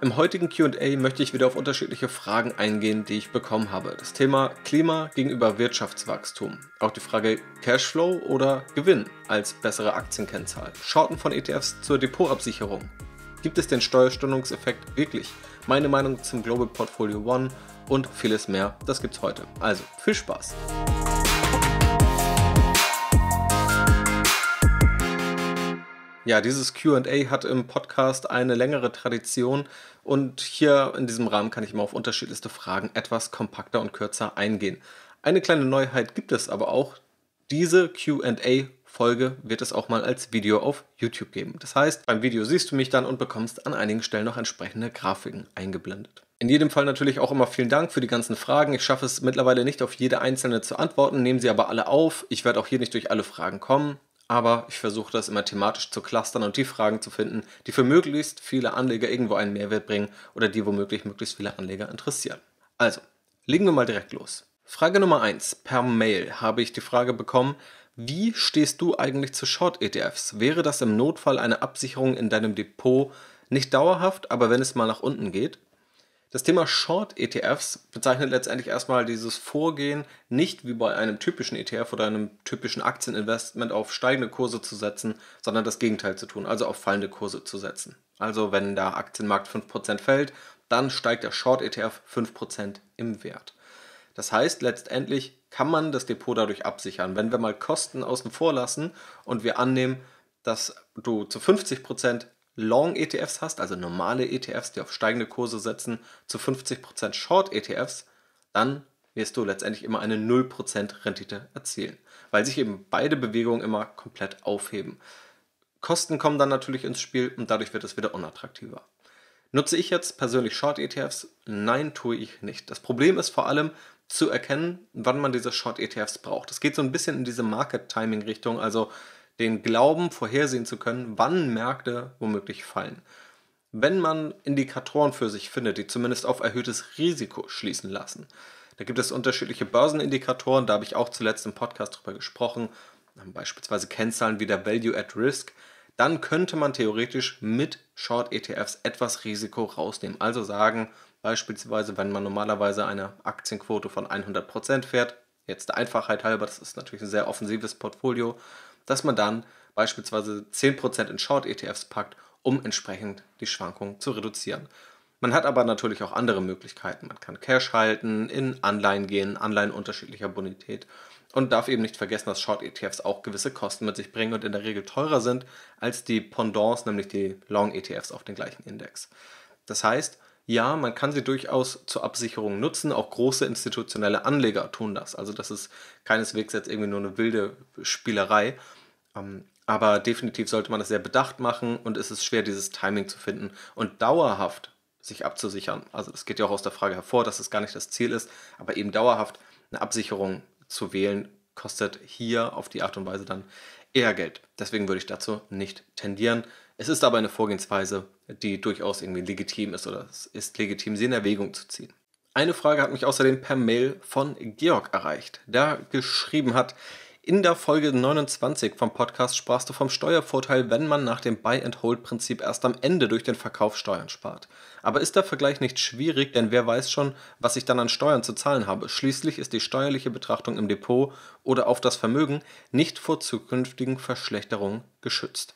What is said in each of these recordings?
Im heutigen QA möchte ich wieder auf unterschiedliche Fragen eingehen, die ich bekommen habe. Das Thema Klima gegenüber Wirtschaftswachstum. Auch die Frage Cashflow oder Gewinn als bessere Aktienkennzahl. Shorten von ETFs zur Depotabsicherung. Gibt es den Steuerstundungseffekt wirklich? Meine Meinung zum Global Portfolio One und vieles mehr, das gibt's heute. Also viel Spaß! Ja, dieses QA hat im Podcast eine längere Tradition und hier in diesem Rahmen kann ich immer auf unterschiedlichste Fragen etwas kompakter und kürzer eingehen. Eine kleine Neuheit gibt es aber auch. Diese QA Folge wird es auch mal als Video auf YouTube geben. Das heißt, beim Video siehst du mich dann und bekommst an einigen Stellen noch entsprechende Grafiken eingeblendet. In jedem Fall natürlich auch immer vielen Dank für die ganzen Fragen. Ich schaffe es mittlerweile nicht auf jede einzelne zu antworten, nehme sie aber alle auf. Ich werde auch hier nicht durch alle Fragen kommen aber ich versuche das immer thematisch zu clustern und die Fragen zu finden, die für möglichst viele Anleger irgendwo einen Mehrwert bringen oder die womöglich möglichst viele Anleger interessieren. Also, legen wir mal direkt los. Frage Nummer 1. Per Mail habe ich die Frage bekommen, wie stehst du eigentlich zu Short-ETFs? Wäre das im Notfall eine Absicherung in deinem Depot nicht dauerhaft, aber wenn es mal nach unten geht? Das Thema Short-ETFs bezeichnet letztendlich erstmal dieses Vorgehen, nicht wie bei einem typischen ETF oder einem typischen Aktieninvestment auf steigende Kurse zu setzen, sondern das Gegenteil zu tun, also auf fallende Kurse zu setzen. Also wenn der Aktienmarkt 5% fällt, dann steigt der Short-ETF 5% im Wert. Das heißt, letztendlich kann man das Depot dadurch absichern. Wenn wir mal Kosten außen vor lassen und wir annehmen, dass du zu 50% Long-ETFs hast, also normale ETFs, die auf steigende Kurse setzen, zu 50% Short-ETFs, dann wirst du letztendlich immer eine 0% Rendite erzielen, weil sich eben beide Bewegungen immer komplett aufheben. Kosten kommen dann natürlich ins Spiel und dadurch wird es wieder unattraktiver. Nutze ich jetzt persönlich Short-ETFs? Nein, tue ich nicht. Das Problem ist vor allem zu erkennen, wann man diese Short-ETFs braucht. Es geht so ein bisschen in diese Market-Timing-Richtung, also den Glauben vorhersehen zu können, wann Märkte womöglich fallen. Wenn man Indikatoren für sich findet, die zumindest auf erhöhtes Risiko schließen lassen. Da gibt es unterschiedliche Börsenindikatoren, da habe ich auch zuletzt im Podcast drüber gesprochen, beispielsweise Kennzahlen wie der Value at Risk, dann könnte man theoretisch mit Short-ETFs etwas Risiko rausnehmen. Also sagen, beispielsweise, wenn man normalerweise eine Aktienquote von 100% fährt, jetzt der Einfachheit halber, das ist natürlich ein sehr offensives Portfolio, dass man dann beispielsweise 10% in Short-ETFs packt, um entsprechend die Schwankungen zu reduzieren. Man hat aber natürlich auch andere Möglichkeiten. Man kann Cash halten, in Anleihen gehen, Anleihen unterschiedlicher Bonität und darf eben nicht vergessen, dass Short-ETFs auch gewisse Kosten mit sich bringen und in der Regel teurer sind als die Pendants, nämlich die Long-ETFs auf den gleichen Index. Das heißt, ja, man kann sie durchaus zur Absicherung nutzen. Auch große institutionelle Anleger tun das. Also das ist keineswegs jetzt irgendwie nur eine wilde Spielerei. Ähm, aber definitiv sollte man das sehr bedacht machen und es ist schwer, dieses Timing zu finden und dauerhaft sich abzusichern. Also es geht ja auch aus der Frage hervor, dass es gar nicht das Ziel ist, aber eben dauerhaft eine Absicherung zu wählen, kostet hier auf die Art und Weise dann eher Geld. Deswegen würde ich dazu nicht tendieren. Es ist aber eine Vorgehensweise, die durchaus irgendwie legitim ist oder es ist legitim, sie in Erwägung zu ziehen. Eine Frage hat mich außerdem per Mail von Georg erreicht, der geschrieben hat, in der Folge 29 vom Podcast sprachst du vom Steuervorteil, wenn man nach dem Buy-and-Hold-Prinzip erst am Ende durch den Verkauf Steuern spart. Aber ist der Vergleich nicht schwierig, denn wer weiß schon, was ich dann an Steuern zu zahlen habe? Schließlich ist die steuerliche Betrachtung im Depot oder auf das Vermögen nicht vor zukünftigen Verschlechterungen geschützt.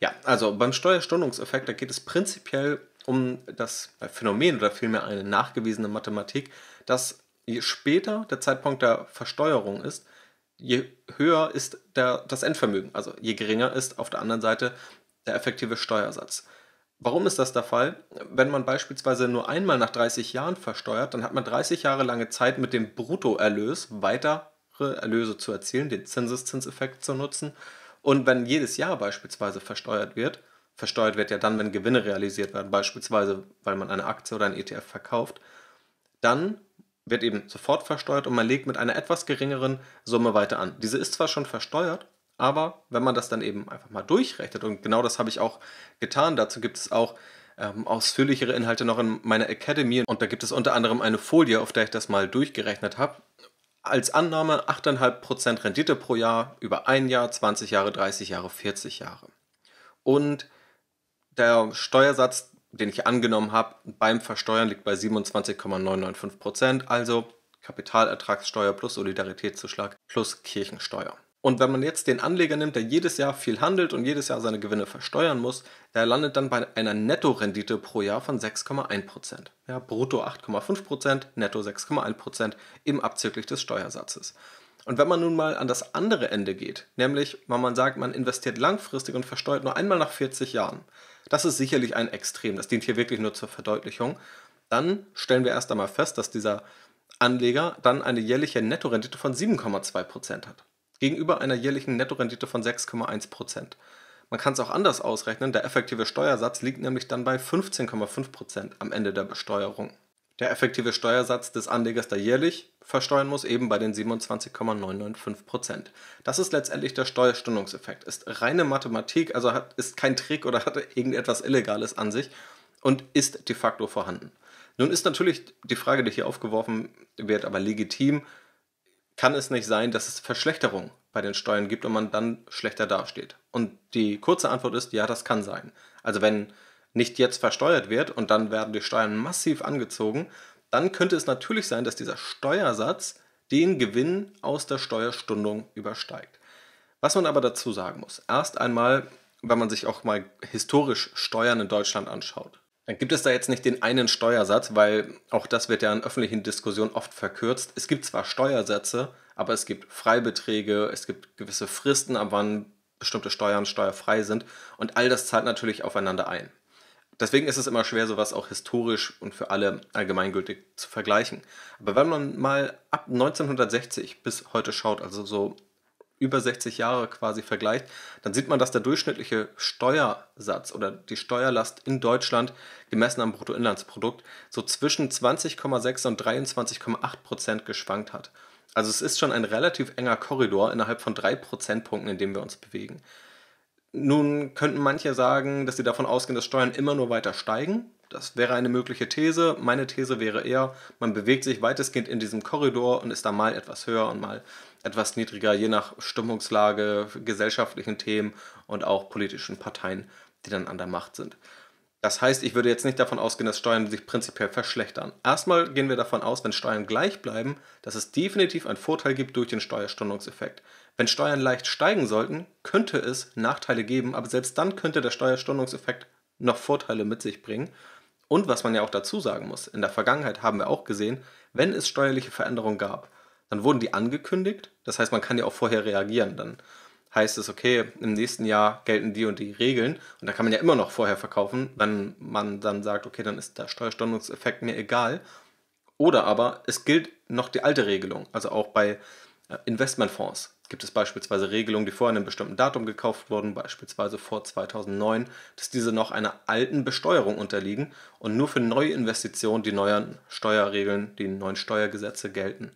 Ja, also beim Steuerstundungseffekt, da geht es prinzipiell um das Phänomen oder vielmehr eine nachgewiesene Mathematik, dass je später der Zeitpunkt der Versteuerung ist, je höher ist der, das Endvermögen, also je geringer ist auf der anderen Seite der effektive Steuersatz. Warum ist das der Fall? Wenn man beispielsweise nur einmal nach 30 Jahren versteuert, dann hat man 30 Jahre lange Zeit, mit dem Bruttoerlös weitere Erlöse zu erzielen, den Zinseszinseffekt zu nutzen. Und wenn jedes Jahr beispielsweise versteuert wird, versteuert wird ja dann, wenn Gewinne realisiert werden, beispielsweise weil man eine Aktie oder ein ETF verkauft, dann wird eben sofort versteuert und man legt mit einer etwas geringeren Summe weiter an. Diese ist zwar schon versteuert, aber wenn man das dann eben einfach mal durchrechnet, und genau das habe ich auch getan, dazu gibt es auch ähm, ausführlichere Inhalte noch in meiner Academy und da gibt es unter anderem eine Folie, auf der ich das mal durchgerechnet habe. Als Annahme 8,5% Rendite pro Jahr über ein Jahr, 20 Jahre, 30 Jahre, 40 Jahre. Und der Steuersatz, den ich angenommen habe, beim Versteuern liegt bei 27,995%, also Kapitalertragssteuer plus Solidaritätszuschlag plus Kirchensteuer. Und wenn man jetzt den Anleger nimmt, der jedes Jahr viel handelt und jedes Jahr seine Gewinne versteuern muss, der landet dann bei einer Nettorendite pro Jahr von 6,1%. Ja, brutto 8,5%, netto 6,1% im abzüglich des Steuersatzes. Und wenn man nun mal an das andere Ende geht, nämlich wenn man sagt, man investiert langfristig und versteuert nur einmal nach 40 Jahren, das ist sicherlich ein Extrem, das dient hier wirklich nur zur Verdeutlichung, dann stellen wir erst einmal fest, dass dieser Anleger dann eine jährliche Nettorendite von 7,2% hat gegenüber einer jährlichen Nettorendite von 6,1 Man kann es auch anders ausrechnen, der effektive Steuersatz liegt nämlich dann bei 15,5 am Ende der Besteuerung. Der effektive Steuersatz des Anlegers, der jährlich versteuern muss, eben bei den 27,995 Prozent. Das ist letztendlich der Steuerstundungseffekt. Ist reine Mathematik, also hat, ist kein Trick oder hat irgendetwas Illegales an sich und ist de facto vorhanden. Nun ist natürlich die Frage, die hier aufgeworfen wird, aber legitim, kann es nicht sein, dass es Verschlechterung bei den Steuern gibt und man dann schlechter dasteht. Und die kurze Antwort ist, ja, das kann sein. Also wenn nicht jetzt versteuert wird und dann werden die Steuern massiv angezogen, dann könnte es natürlich sein, dass dieser Steuersatz den Gewinn aus der Steuerstundung übersteigt. Was man aber dazu sagen muss, erst einmal, wenn man sich auch mal historisch Steuern in Deutschland anschaut, dann gibt es da jetzt nicht den einen Steuersatz, weil auch das wird ja in öffentlichen Diskussionen oft verkürzt. Es gibt zwar Steuersätze, aber es gibt Freibeträge, es gibt gewisse Fristen, ab wann bestimmte Steuern steuerfrei sind und all das zahlt natürlich aufeinander ein. Deswegen ist es immer schwer, sowas auch historisch und für alle allgemeingültig zu vergleichen. Aber wenn man mal ab 1960 bis heute schaut, also so über 60 Jahre quasi vergleicht, dann sieht man, dass der durchschnittliche Steuersatz oder die Steuerlast in Deutschland gemessen am Bruttoinlandsprodukt so zwischen 20,6 und 23,8 Prozent geschwankt hat. Also es ist schon ein relativ enger Korridor innerhalb von drei Prozentpunkten, in dem wir uns bewegen. Nun könnten manche sagen, dass sie davon ausgehen, dass Steuern immer nur weiter steigen. Das wäre eine mögliche These. Meine These wäre eher, man bewegt sich weitestgehend in diesem Korridor und ist da mal etwas höher und mal etwas niedriger, je nach Stimmungslage, gesellschaftlichen Themen und auch politischen Parteien, die dann an der Macht sind. Das heißt, ich würde jetzt nicht davon ausgehen, dass Steuern sich prinzipiell verschlechtern. Erstmal gehen wir davon aus, wenn Steuern gleich bleiben, dass es definitiv einen Vorteil gibt durch den Steuerstundungseffekt. Wenn Steuern leicht steigen sollten, könnte es Nachteile geben, aber selbst dann könnte der Steuerstundungseffekt noch Vorteile mit sich bringen. Und was man ja auch dazu sagen muss, in der Vergangenheit haben wir auch gesehen, wenn es steuerliche Veränderungen gab, dann wurden die angekündigt. Das heißt, man kann ja auch vorher reagieren. Dann heißt es, okay, im nächsten Jahr gelten die und die Regeln. Und da kann man ja immer noch vorher verkaufen, wenn man dann sagt, okay, dann ist der Steuerstundungseffekt mir egal. Oder aber es gilt noch die alte Regelung. Also auch bei äh, Investmentfonds gibt es beispielsweise Regelungen, die vor einem bestimmten Datum gekauft wurden, beispielsweise vor 2009, dass diese noch einer alten Besteuerung unterliegen und nur für neue Investitionen die neuen Steuerregeln, die neuen Steuergesetze gelten.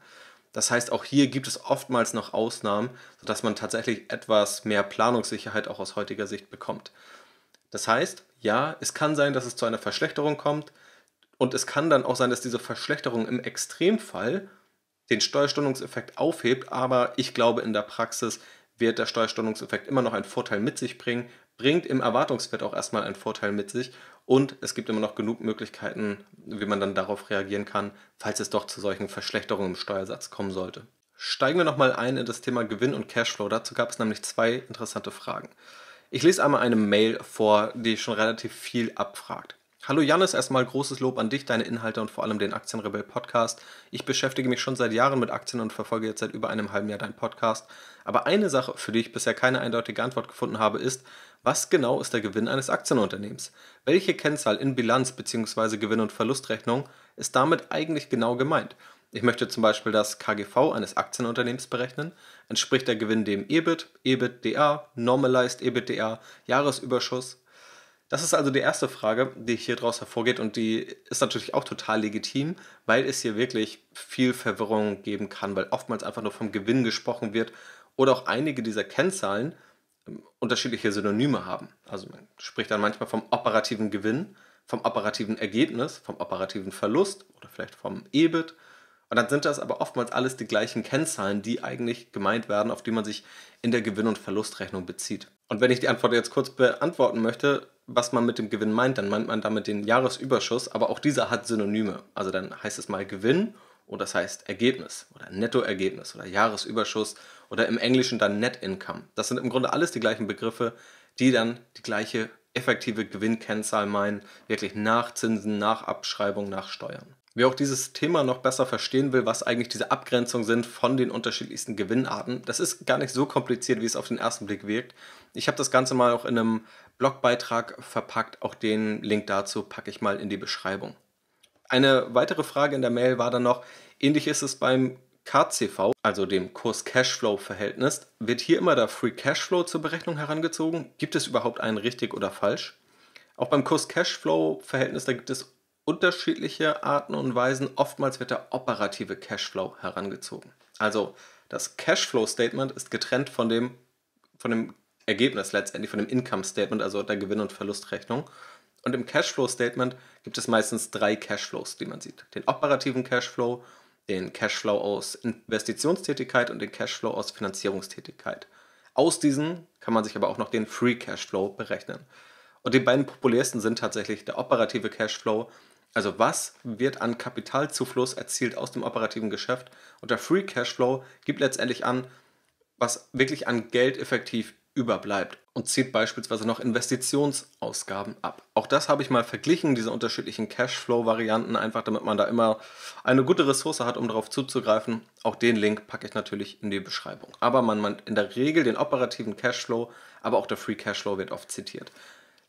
Das heißt, auch hier gibt es oftmals noch Ausnahmen, sodass man tatsächlich etwas mehr Planungssicherheit auch aus heutiger Sicht bekommt. Das heißt, ja, es kann sein, dass es zu einer Verschlechterung kommt und es kann dann auch sein, dass diese Verschlechterung im Extremfall den Steuerstundungseffekt aufhebt, aber ich glaube, in der Praxis wird der Steuerstundungseffekt immer noch einen Vorteil mit sich bringen, bringt im Erwartungswert auch erstmal einen Vorteil mit sich und es gibt immer noch genug Möglichkeiten, wie man dann darauf reagieren kann, falls es doch zu solchen Verschlechterungen im Steuersatz kommen sollte. Steigen wir nochmal ein in das Thema Gewinn und Cashflow. Dazu gab es nämlich zwei interessante Fragen. Ich lese einmal eine Mail vor, die schon relativ viel abfragt. Hallo Janis, erstmal großes Lob an dich, deine Inhalte und vor allem den Aktienrebell Podcast. Ich beschäftige mich schon seit Jahren mit Aktien und verfolge jetzt seit über einem halben Jahr deinen Podcast. Aber eine Sache, für die ich bisher keine eindeutige Antwort gefunden habe, ist, was genau ist der Gewinn eines Aktienunternehmens? Welche Kennzahl in Bilanz bzw. Gewinn- und Verlustrechnung ist damit eigentlich genau gemeint? Ich möchte zum Beispiel das KGV eines Aktienunternehmens berechnen. Entspricht der Gewinn dem EBIT, EBITDA, Normalized EBITDA, Jahresüberschuss? Das ist also die erste Frage, die hier daraus hervorgeht und die ist natürlich auch total legitim, weil es hier wirklich viel Verwirrung geben kann, weil oftmals einfach nur vom Gewinn gesprochen wird oder auch einige dieser Kennzahlen unterschiedliche Synonyme haben. Also man spricht dann manchmal vom operativen Gewinn, vom operativen Ergebnis, vom operativen Verlust oder vielleicht vom EBIT. Und dann sind das aber oftmals alles die gleichen Kennzahlen, die eigentlich gemeint werden, auf die man sich in der Gewinn- und Verlustrechnung bezieht. Und wenn ich die Antwort jetzt kurz beantworten möchte, was man mit dem Gewinn meint, dann meint man damit den Jahresüberschuss, aber auch dieser hat Synonyme. Also dann heißt es mal Gewinn und das heißt Ergebnis oder Nettoergebnis oder Jahresüberschuss oder im Englischen dann Net Income. Das sind im Grunde alles die gleichen Begriffe, die dann die gleiche effektive Gewinnkennzahl meinen, wirklich nach Zinsen, nach Abschreibung, nach Steuern. Wer auch dieses Thema noch besser verstehen will, was eigentlich diese Abgrenzungen sind von den unterschiedlichsten Gewinnarten, das ist gar nicht so kompliziert, wie es auf den ersten Blick wirkt. Ich habe das Ganze mal auch in einem Blogbeitrag verpackt, auch den Link dazu packe ich mal in die Beschreibung. Eine weitere Frage in der Mail war dann noch, ähnlich ist es beim KCV, also dem Kurs-Cashflow-Verhältnis, wird hier immer der Free Cashflow zur Berechnung herangezogen. Gibt es überhaupt einen richtig oder falsch? Auch beim Kurs-Cashflow-Verhältnis, da gibt es unterschiedliche Arten und Weisen. Oftmals wird der operative Cashflow herangezogen. Also das Cashflow-Statement ist getrennt von dem, von dem Ergebnis letztendlich, von dem Income-Statement, also der Gewinn- und Verlustrechnung. Und im Cashflow-Statement gibt es meistens drei Cashflows, die man sieht. Den operativen Cashflow, den Cashflow aus Investitionstätigkeit und den Cashflow aus Finanzierungstätigkeit. Aus diesen kann man sich aber auch noch den Free Cashflow berechnen. Und die beiden populärsten sind tatsächlich der operative Cashflow, also was wird an Kapitalzufluss erzielt aus dem operativen Geschäft und der Free Cashflow gibt letztendlich an, was wirklich an Geld effektiv überbleibt und zieht beispielsweise noch Investitionsausgaben ab. Auch das habe ich mal verglichen, diese unterschiedlichen Cashflow-Varianten, einfach damit man da immer eine gute Ressource hat, um darauf zuzugreifen. Auch den Link packe ich natürlich in die Beschreibung. Aber man meint in der Regel den operativen Cashflow, aber auch der Free Cashflow wird oft zitiert.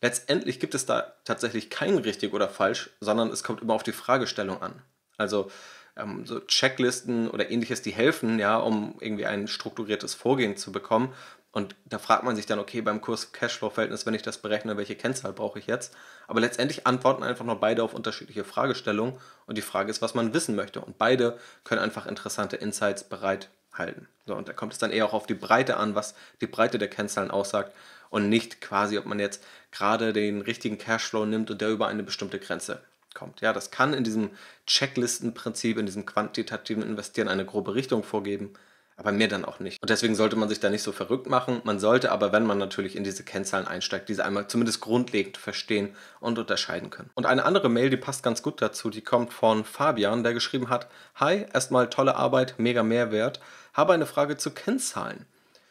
Letztendlich gibt es da tatsächlich kein richtig oder falsch, sondern es kommt immer auf die Fragestellung an. Also ähm, so Checklisten oder ähnliches, die helfen, ja, um irgendwie ein strukturiertes Vorgehen zu bekommen. Und da fragt man sich dann, okay, beim Kurs Cashflow-Verhältnis, wenn ich das berechne, welche Kennzahl brauche ich jetzt? Aber letztendlich antworten einfach nur beide auf unterschiedliche Fragestellungen und die Frage ist, was man wissen möchte. Und beide können einfach interessante Insights bereithalten. So, und da kommt es dann eher auch auf die Breite an, was die Breite der Kennzahlen aussagt und nicht quasi, ob man jetzt gerade den richtigen Cashflow nimmt und der über eine bestimmte Grenze kommt. Ja, das kann in diesem Checklistenprinzip, in diesem quantitativen Investieren eine grobe Richtung vorgeben, aber mehr dann auch nicht. Und deswegen sollte man sich da nicht so verrückt machen. Man sollte aber, wenn man natürlich in diese Kennzahlen einsteigt, diese einmal zumindest grundlegend verstehen und unterscheiden können. Und eine andere Mail, die passt ganz gut dazu, die kommt von Fabian, der geschrieben hat, Hi, erstmal tolle Arbeit, mega Mehrwert, habe eine Frage zu Kennzahlen.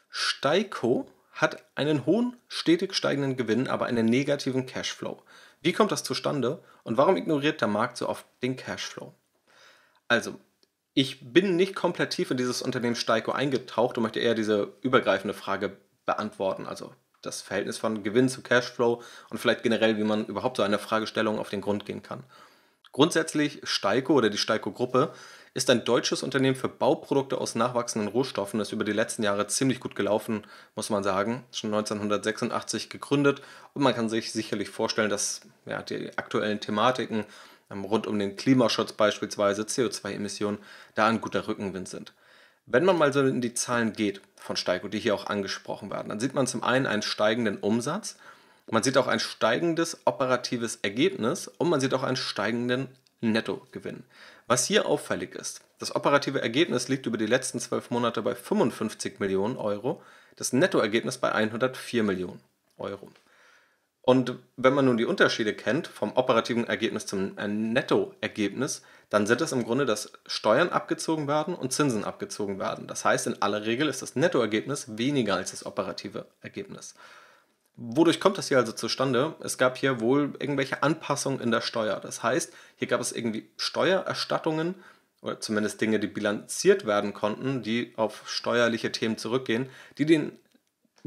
Steiko hat einen hohen, stetig steigenden Gewinn, aber einen negativen Cashflow. Wie kommt das zustande und warum ignoriert der Markt so oft den Cashflow? Also, ich bin nicht komplett tief in dieses Unternehmen Steiko eingetaucht und möchte eher diese übergreifende Frage beantworten, also das Verhältnis von Gewinn zu Cashflow und vielleicht generell, wie man überhaupt so eine Fragestellung auf den Grund gehen kann. Grundsätzlich Steiko oder die Steiko-Gruppe ist ein deutsches Unternehmen für Bauprodukte aus nachwachsenden Rohstoffen, das über die letzten Jahre ziemlich gut gelaufen, muss man sagen. Schon 1986 gegründet und man kann sich sicherlich vorstellen, dass ja, die aktuellen Thematiken ähm, rund um den Klimaschutz beispielsweise, CO2-Emissionen, da ein guter Rückenwind sind. Wenn man mal so in die Zahlen geht von Steiko, die hier auch angesprochen werden, dann sieht man zum einen einen steigenden Umsatz, man sieht auch ein steigendes operatives Ergebnis und man sieht auch einen steigenden Nettogewinn. Was hier auffällig ist, das operative Ergebnis liegt über die letzten zwölf Monate bei 55 Millionen Euro, das Nettoergebnis bei 104 Millionen Euro. Und wenn man nun die Unterschiede kennt vom operativen Ergebnis zum äh, Nettoergebnis, dann sind es im Grunde, dass Steuern abgezogen werden und Zinsen abgezogen werden. Das heißt, in aller Regel ist das Nettoergebnis weniger als das operative Ergebnis. Wodurch kommt das hier also zustande? Es gab hier wohl irgendwelche Anpassungen in der Steuer. Das heißt, hier gab es irgendwie Steuererstattungen oder zumindest Dinge, die bilanziert werden konnten, die auf steuerliche Themen zurückgehen, die den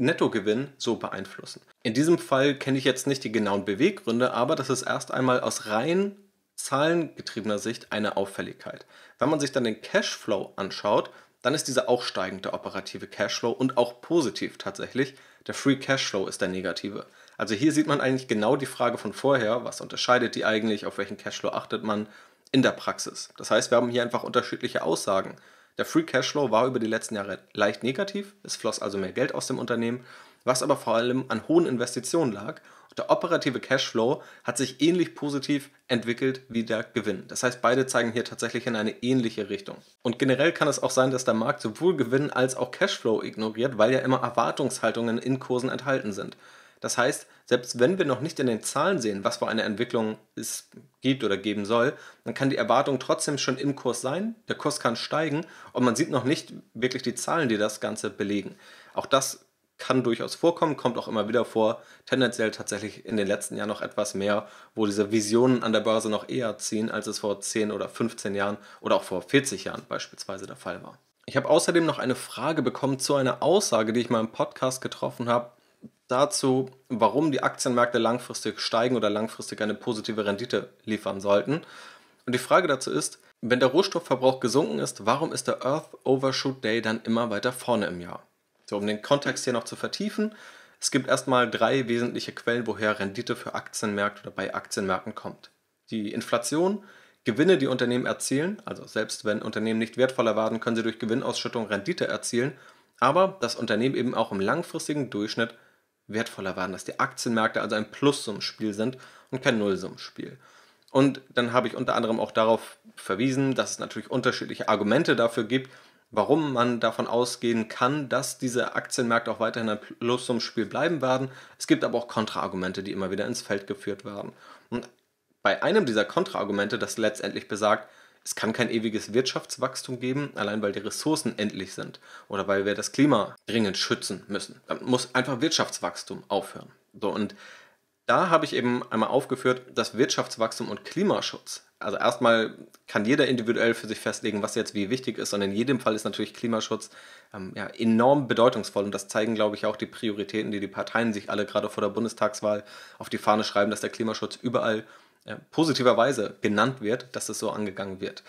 Nettogewinn so beeinflussen. In diesem Fall kenne ich jetzt nicht die genauen Beweggründe, aber das ist erst einmal aus rein zahlengetriebener Sicht eine Auffälligkeit. Wenn man sich dann den Cashflow anschaut, dann ist dieser auch steigend, der operative Cashflow und auch positiv tatsächlich. Der Free Cashflow ist der negative. Also hier sieht man eigentlich genau die Frage von vorher, was unterscheidet die eigentlich, auf welchen Cashflow achtet man in der Praxis. Das heißt, wir haben hier einfach unterschiedliche Aussagen. Der Free Cashflow war über die letzten Jahre leicht negativ, es floss also mehr Geld aus dem Unternehmen, was aber vor allem an hohen Investitionen lag. Der operative Cashflow hat sich ähnlich positiv entwickelt wie der Gewinn. Das heißt, beide zeigen hier tatsächlich in eine ähnliche Richtung. Und generell kann es auch sein, dass der Markt sowohl Gewinn als auch Cashflow ignoriert, weil ja immer Erwartungshaltungen in Kursen enthalten sind. Das heißt, selbst wenn wir noch nicht in den Zahlen sehen, was für eine Entwicklung es gibt oder geben soll, dann kann die Erwartung trotzdem schon im Kurs sein. Der Kurs kann steigen und man sieht noch nicht wirklich die Zahlen, die das Ganze belegen. Auch das kann durchaus vorkommen, kommt auch immer wieder vor. Tendenziell tatsächlich in den letzten Jahren noch etwas mehr, wo diese Visionen an der Börse noch eher ziehen, als es vor 10 oder 15 Jahren oder auch vor 40 Jahren beispielsweise der Fall war. Ich habe außerdem noch eine Frage bekommen zu einer Aussage, die ich mal im Podcast getroffen habe, dazu, warum die Aktienmärkte langfristig steigen oder langfristig eine positive Rendite liefern sollten. Und die Frage dazu ist, wenn der Rohstoffverbrauch gesunken ist, warum ist der Earth Overshoot Day dann immer weiter vorne im Jahr? So, um den Kontext hier noch zu vertiefen, es gibt erstmal drei wesentliche Quellen, woher Rendite für Aktienmärkte oder bei Aktienmärkten kommt. Die Inflation, Gewinne, die Unternehmen erzielen, also selbst wenn Unternehmen nicht wertvoller werden, können sie durch Gewinnausschüttung Rendite erzielen, aber das Unternehmen eben auch im langfristigen Durchschnitt wertvoller werden, dass die Aktienmärkte also ein Plussummenspiel sind und kein Nullsummenspiel. Und dann habe ich unter anderem auch darauf verwiesen, dass es natürlich unterschiedliche Argumente dafür gibt, warum man davon ausgehen kann, dass diese Aktienmärkte auch weiterhin ein Plussummenspiel bleiben werden. Es gibt aber auch Kontraargumente, die immer wieder ins Feld geführt werden. Und bei einem dieser Kontraargumente, das letztendlich besagt, es kann kein ewiges Wirtschaftswachstum geben, allein weil die Ressourcen endlich sind oder weil wir das Klima dringend schützen müssen. Dann muss einfach Wirtschaftswachstum aufhören. So, und da habe ich eben einmal aufgeführt, dass Wirtschaftswachstum und Klimaschutz, also erstmal kann jeder individuell für sich festlegen, was jetzt wie wichtig ist, und in jedem Fall ist natürlich Klimaschutz ähm, ja, enorm bedeutungsvoll und das zeigen, glaube ich, auch die Prioritäten, die die Parteien sich alle gerade vor der Bundestagswahl auf die Fahne schreiben, dass der Klimaschutz überall äh, positiverweise genannt wird, dass es so angegangen wird.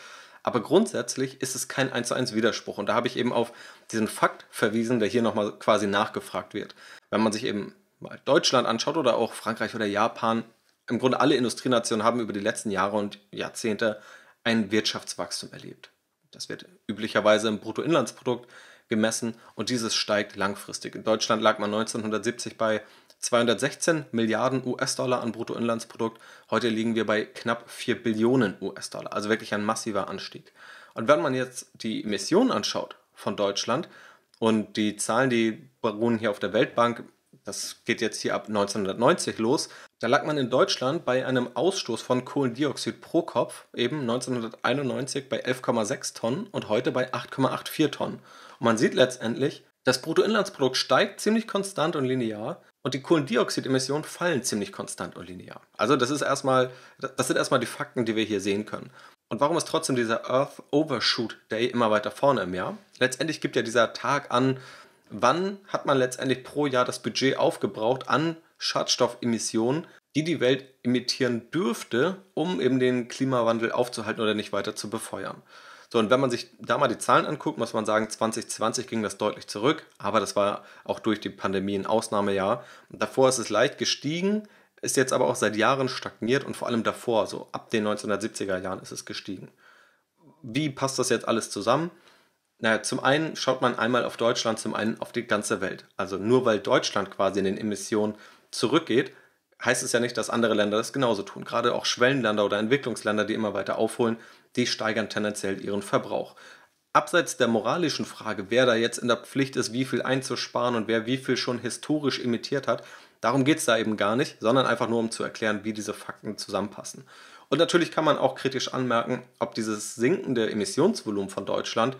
Aber grundsätzlich ist es kein 1 zu 1 Widerspruch. Und da habe ich eben auf diesen Fakt verwiesen, der hier nochmal quasi nachgefragt wird. Wenn man sich eben mal Deutschland anschaut oder auch Frankreich oder Japan, im Grunde alle Industrienationen haben über die letzten Jahre und Jahrzehnte ein Wirtschaftswachstum erlebt. Das wird üblicherweise im Bruttoinlandsprodukt gemessen und dieses steigt langfristig. In Deutschland lag man 1970 bei 216 Milliarden US-Dollar an Bruttoinlandsprodukt. Heute liegen wir bei knapp 4 Billionen US-Dollar, also wirklich ein massiver Anstieg. Und wenn man jetzt die Emissionen anschaut von Deutschland und die Zahlen, die beruhen hier auf der Weltbank, das geht jetzt hier ab 1990 los, da lag man in Deutschland bei einem Ausstoß von Kohlendioxid pro Kopf eben 1991 bei 11,6 Tonnen und heute bei 8,84 Tonnen. Und man sieht letztendlich, das Bruttoinlandsprodukt steigt ziemlich konstant und linear, und die Kohlendioxidemissionen fallen ziemlich konstant und linear. Also das ist erstmal, das sind erstmal die Fakten, die wir hier sehen können. Und warum ist trotzdem dieser Earth Overshoot Day immer weiter vorne im Jahr? Letztendlich gibt ja dieser Tag an, wann hat man letztendlich pro Jahr das Budget aufgebraucht an Schadstoffemissionen, die die Welt emittieren dürfte, um eben den Klimawandel aufzuhalten oder nicht weiter zu befeuern. So, und wenn man sich da mal die Zahlen anguckt, muss man sagen, 2020 ging das deutlich zurück, aber das war auch durch die Pandemie ein Ausnahmejahr. Davor ist es leicht gestiegen, ist jetzt aber auch seit Jahren stagniert und vor allem davor, so ab den 1970er Jahren ist es gestiegen. Wie passt das jetzt alles zusammen? Naja, zum einen schaut man einmal auf Deutschland, zum einen auf die ganze Welt. Also nur weil Deutschland quasi in den Emissionen zurückgeht, heißt es ja nicht, dass andere Länder das genauso tun. Gerade auch Schwellenländer oder Entwicklungsländer, die immer weiter aufholen, die steigern tendenziell ihren Verbrauch. Abseits der moralischen Frage, wer da jetzt in der Pflicht ist, wie viel einzusparen und wer wie viel schon historisch imitiert hat, darum geht es da eben gar nicht, sondern einfach nur um zu erklären, wie diese Fakten zusammenpassen. Und natürlich kann man auch kritisch anmerken, ob dieses sinkende Emissionsvolumen von Deutschland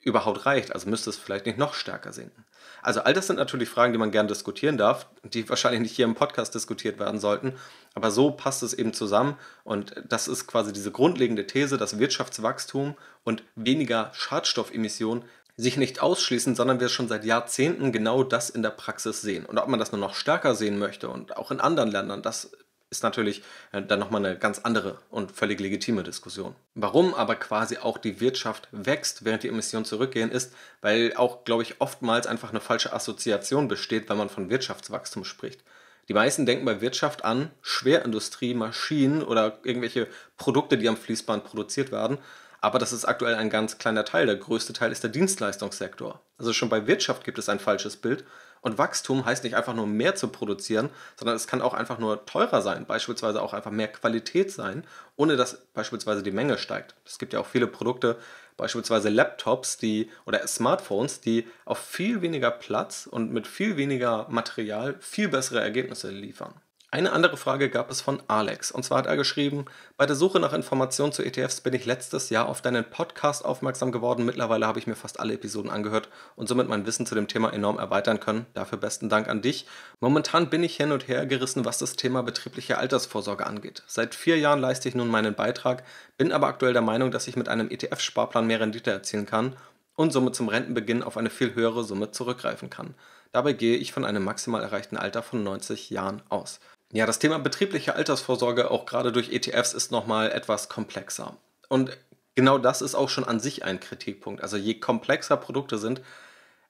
überhaupt reicht. Also müsste es vielleicht nicht noch stärker sinken. Also all das sind natürlich Fragen, die man gerne diskutieren darf, die wahrscheinlich nicht hier im Podcast diskutiert werden sollten. Aber so passt es eben zusammen. Und das ist quasi diese grundlegende These, dass Wirtschaftswachstum und weniger Schadstoffemissionen sich nicht ausschließen, sondern wir schon seit Jahrzehnten genau das in der Praxis sehen. Und ob man das nur noch stärker sehen möchte und auch in anderen Ländern, das ist natürlich äh, dann nochmal eine ganz andere und völlig legitime Diskussion. Warum aber quasi auch die Wirtschaft wächst, während die Emissionen zurückgehen, ist, weil auch, glaube ich, oftmals einfach eine falsche Assoziation besteht, wenn man von Wirtschaftswachstum spricht. Die meisten denken bei Wirtschaft an Schwerindustrie, Maschinen oder irgendwelche Produkte, die am Fließband produziert werden. Aber das ist aktuell ein ganz kleiner Teil. Der größte Teil ist der Dienstleistungssektor. Also schon bei Wirtschaft gibt es ein falsches Bild und Wachstum heißt nicht einfach nur mehr zu produzieren, sondern es kann auch einfach nur teurer sein, beispielsweise auch einfach mehr Qualität sein, ohne dass beispielsweise die Menge steigt. Es gibt ja auch viele Produkte, beispielsweise Laptops die, oder Smartphones, die auf viel weniger Platz und mit viel weniger Material viel bessere Ergebnisse liefern. Eine andere Frage gab es von Alex. Und zwar hat er geschrieben, bei der Suche nach Informationen zu ETFs bin ich letztes Jahr auf deinen Podcast aufmerksam geworden. Mittlerweile habe ich mir fast alle Episoden angehört und somit mein Wissen zu dem Thema enorm erweitern können. Dafür besten Dank an dich. Momentan bin ich hin und her gerissen, was das Thema betriebliche Altersvorsorge angeht. Seit vier Jahren leiste ich nun meinen Beitrag, bin aber aktuell der Meinung, dass ich mit einem ETF-Sparplan mehr Rendite erzielen kann und somit zum Rentenbeginn auf eine viel höhere Summe zurückgreifen kann. Dabei gehe ich von einem maximal erreichten Alter von 90 Jahren aus. Ja, das Thema betriebliche Altersvorsorge auch gerade durch ETFs ist nochmal etwas komplexer. Und genau das ist auch schon an sich ein Kritikpunkt. Also je komplexer Produkte sind,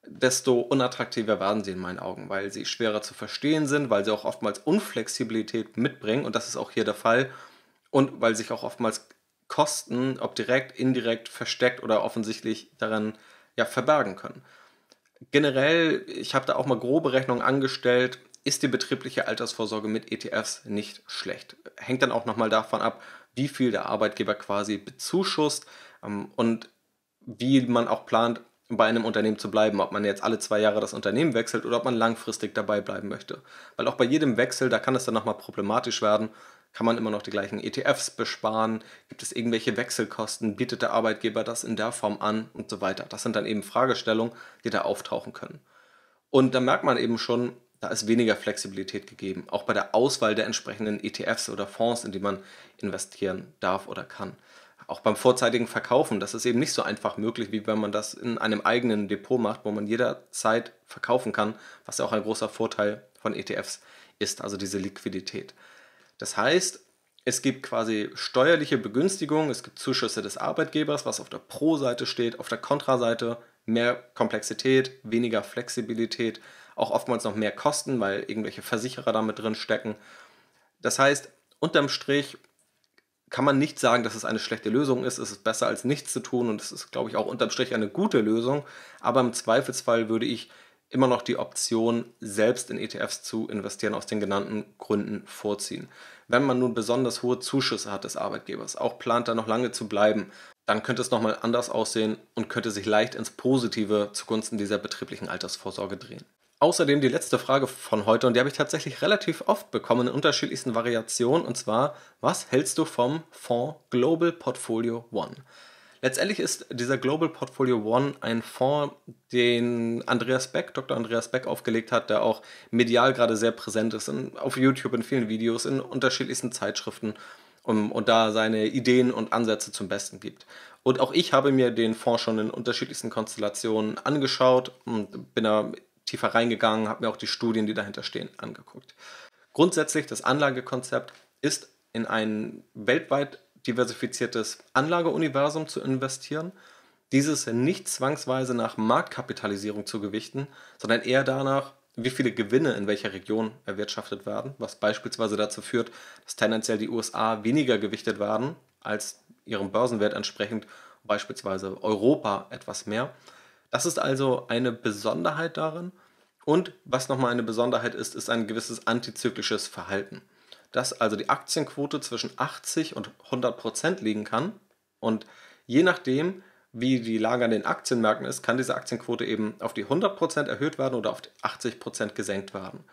desto unattraktiver werden sie in meinen Augen, weil sie schwerer zu verstehen sind, weil sie auch oftmals Unflexibilität mitbringen und das ist auch hier der Fall und weil sich auch oftmals Kosten, ob direkt, indirekt, versteckt oder offensichtlich darin ja, verbergen können. Generell, ich habe da auch mal grobe Rechnungen angestellt, ist die betriebliche Altersvorsorge mit ETFs nicht schlecht. Hängt dann auch nochmal davon ab, wie viel der Arbeitgeber quasi bezuschusst ähm, und wie man auch plant, bei einem Unternehmen zu bleiben, ob man jetzt alle zwei Jahre das Unternehmen wechselt oder ob man langfristig dabei bleiben möchte. Weil auch bei jedem Wechsel, da kann es dann nochmal problematisch werden, kann man immer noch die gleichen ETFs besparen, gibt es irgendwelche Wechselkosten, bietet der Arbeitgeber das in der Form an und so weiter. Das sind dann eben Fragestellungen, die da auftauchen können. Und da merkt man eben schon, da ist weniger Flexibilität gegeben, auch bei der Auswahl der entsprechenden ETFs oder Fonds, in die man investieren darf oder kann. Auch beim vorzeitigen Verkaufen, das ist eben nicht so einfach möglich, wie wenn man das in einem eigenen Depot macht, wo man jederzeit verkaufen kann, was ja auch ein großer Vorteil von ETFs ist, also diese Liquidität. Das heißt, es gibt quasi steuerliche Begünstigungen, es gibt Zuschüsse des Arbeitgebers, was auf der Pro-Seite steht, auf der Kontraseite mehr Komplexität, weniger Flexibilität, auch oftmals noch mehr kosten, weil irgendwelche Versicherer damit drin stecken. Das heißt, unterm Strich kann man nicht sagen, dass es eine schlechte Lösung ist. Es ist besser als nichts zu tun und es ist, glaube ich, auch unterm Strich eine gute Lösung. Aber im Zweifelsfall würde ich immer noch die Option, selbst in ETFs zu investieren, aus den genannten Gründen vorziehen. Wenn man nun besonders hohe Zuschüsse hat des Arbeitgebers, auch plant da noch lange zu bleiben, dann könnte es nochmal anders aussehen und könnte sich leicht ins Positive zugunsten dieser betrieblichen Altersvorsorge drehen außerdem die letzte Frage von heute und die habe ich tatsächlich relativ oft bekommen in unterschiedlichsten Variationen und zwar, was hältst du vom Fonds Global Portfolio One? Letztendlich ist dieser Global Portfolio One ein Fonds, den Andreas Beck, Dr. Andreas Beck aufgelegt hat, der auch medial gerade sehr präsent ist, in, auf YouTube in vielen Videos, in unterschiedlichsten Zeitschriften um, und da seine Ideen und Ansätze zum Besten gibt. Und auch ich habe mir den Fonds schon in unterschiedlichsten Konstellationen angeschaut und bin da tiefer reingegangen, habe mir auch die Studien, die dahinter stehen, angeguckt. Grundsätzlich, das Anlagekonzept ist in ein weltweit diversifiziertes Anlageuniversum zu investieren. Dieses nicht zwangsweise nach Marktkapitalisierung zu gewichten, sondern eher danach, wie viele Gewinne in welcher Region erwirtschaftet werden, was beispielsweise dazu führt, dass tendenziell die USA weniger gewichtet werden als ihrem Börsenwert entsprechend, beispielsweise Europa etwas mehr. Das ist also eine Besonderheit darin. Und was nochmal eine Besonderheit ist, ist ein gewisses antizyklisches Verhalten. Dass also die Aktienquote zwischen 80 und 100 Prozent liegen kann. Und je nachdem, wie die Lage an den Aktienmärkten ist, kann diese Aktienquote eben auf die 100 Prozent erhöht werden oder auf 80 Prozent gesenkt werden.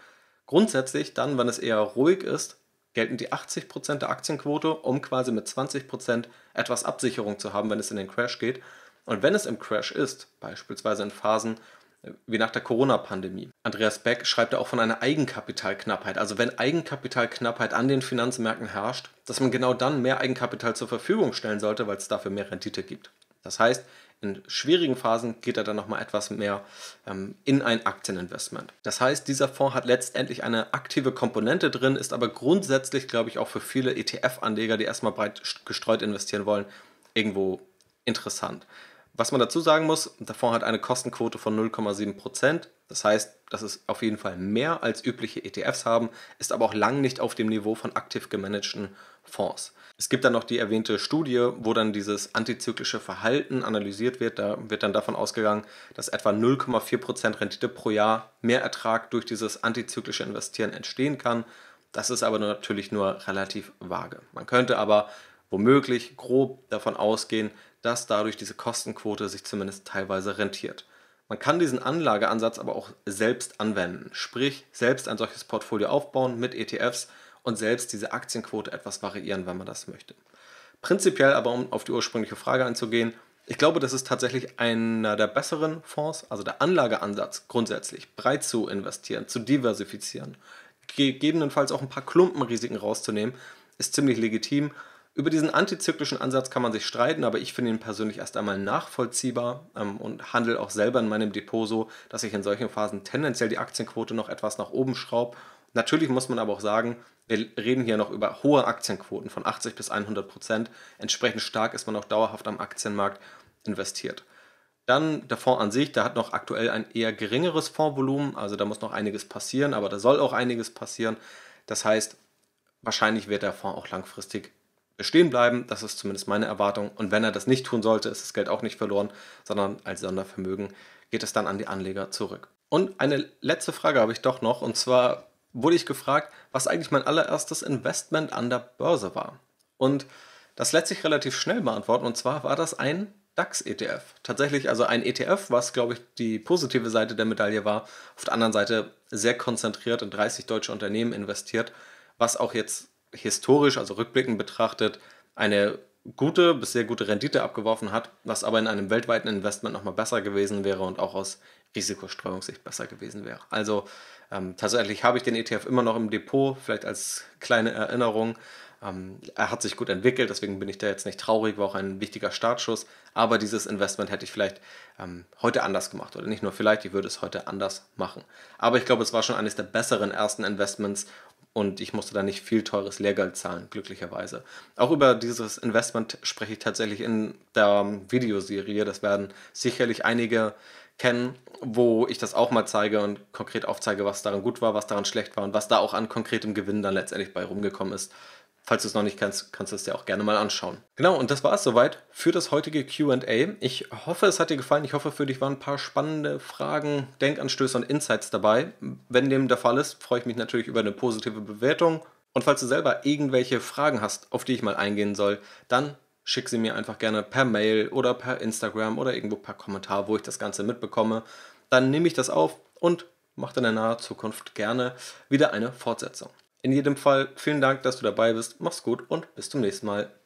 Grundsätzlich dann, wenn es eher ruhig ist, gelten die 80% Prozent der Aktienquote, um quasi mit 20% Prozent etwas Absicherung zu haben, wenn es in den Crash geht. Und wenn es im Crash ist, beispielsweise in Phasen äh, wie nach der Corona-Pandemie. Andreas Beck schreibt auch von einer Eigenkapitalknappheit. Also wenn Eigenkapitalknappheit an den Finanzmärkten herrscht, dass man genau dann mehr Eigenkapital zur Verfügung stellen sollte, weil es dafür mehr Rendite gibt. Das heißt, in schwierigen Phasen geht er dann nochmal etwas mehr ähm, in ein Aktieninvestment. Das heißt, dieser Fonds hat letztendlich eine aktive Komponente drin, ist aber grundsätzlich, glaube ich, auch für viele ETF-Anleger, die erstmal breit gestreut investieren wollen, irgendwo interessant. Was man dazu sagen muss, der Fonds hat eine Kostenquote von 0,7%. Das heißt, das ist auf jeden Fall mehr als übliche ETFs haben, ist aber auch lang nicht auf dem Niveau von aktiv gemanagten Fonds. Es gibt dann noch die erwähnte Studie, wo dann dieses antizyklische Verhalten analysiert wird. Da wird dann davon ausgegangen, dass etwa 0,4% Rendite pro Jahr mehr Ertrag durch dieses antizyklische Investieren entstehen kann. Das ist aber natürlich nur relativ vage. Man könnte aber womöglich grob davon ausgehen, dass dadurch diese Kostenquote sich zumindest teilweise rentiert. Man kann diesen Anlageansatz aber auch selbst anwenden, sprich selbst ein solches Portfolio aufbauen mit ETFs und selbst diese Aktienquote etwas variieren, wenn man das möchte. Prinzipiell aber, um auf die ursprüngliche Frage einzugehen, ich glaube, das ist tatsächlich einer der besseren Fonds, also der Anlageansatz grundsätzlich, breit zu investieren, zu diversifizieren, gegebenenfalls auch ein paar Klumpenrisiken rauszunehmen, ist ziemlich legitim über diesen antizyklischen Ansatz kann man sich streiten, aber ich finde ihn persönlich erst einmal nachvollziehbar ähm, und handle auch selber in meinem Depot so, dass ich in solchen Phasen tendenziell die Aktienquote noch etwas nach oben schraube. Natürlich muss man aber auch sagen, wir reden hier noch über hohe Aktienquoten von 80 bis 100 Prozent. Entsprechend stark ist man auch dauerhaft am Aktienmarkt investiert. Dann der Fonds an sich, der hat noch aktuell ein eher geringeres Fondsvolumen, also da muss noch einiges passieren, aber da soll auch einiges passieren. Das heißt, wahrscheinlich wird der Fonds auch langfristig stehen bleiben. Das ist zumindest meine Erwartung. Und wenn er das nicht tun sollte, ist das Geld auch nicht verloren, sondern als Sondervermögen geht es dann an die Anleger zurück. Und eine letzte Frage habe ich doch noch. Und zwar wurde ich gefragt, was eigentlich mein allererstes Investment an der Börse war. Und das lässt sich relativ schnell beantworten. Und zwar war das ein DAX-ETF. Tatsächlich also ein ETF, was, glaube ich, die positive Seite der Medaille war. Auf der anderen Seite sehr konzentriert in 30 deutsche Unternehmen investiert, was auch jetzt historisch, also rückblickend betrachtet, eine gute bis sehr gute Rendite abgeworfen hat, was aber in einem weltweiten Investment nochmal besser gewesen wäre und auch aus Risikostreuungssicht besser gewesen wäre. Also ähm, tatsächlich habe ich den ETF immer noch im Depot, vielleicht als kleine Erinnerung. Ähm, er hat sich gut entwickelt, deswegen bin ich da jetzt nicht traurig, war auch ein wichtiger Startschuss. Aber dieses Investment hätte ich vielleicht ähm, heute anders gemacht. Oder nicht nur vielleicht, ich würde es heute anders machen. Aber ich glaube, es war schon eines der besseren ersten Investments und ich musste da nicht viel teures Lehrgeld zahlen, glücklicherweise. Auch über dieses Investment spreche ich tatsächlich in der Videoserie. Das werden sicherlich einige kennen, wo ich das auch mal zeige und konkret aufzeige, was daran gut war, was daran schlecht war und was da auch an konkretem Gewinn dann letztendlich bei rumgekommen ist. Falls du es noch nicht kennst, kannst du es dir auch gerne mal anschauen. Genau, und das war es soweit für das heutige QA. Ich hoffe, es hat dir gefallen. Ich hoffe, für dich waren ein paar spannende Fragen, Denkanstöße und Insights dabei. Wenn dem der Fall ist, freue ich mich natürlich über eine positive Bewertung. Und falls du selber irgendwelche Fragen hast, auf die ich mal eingehen soll, dann schick sie mir einfach gerne per Mail oder per Instagram oder irgendwo per Kommentar, wo ich das Ganze mitbekomme. Dann nehme ich das auf und mache in der naher Zukunft gerne wieder eine Fortsetzung. In jedem Fall vielen Dank, dass du dabei bist. Mach's gut und bis zum nächsten Mal.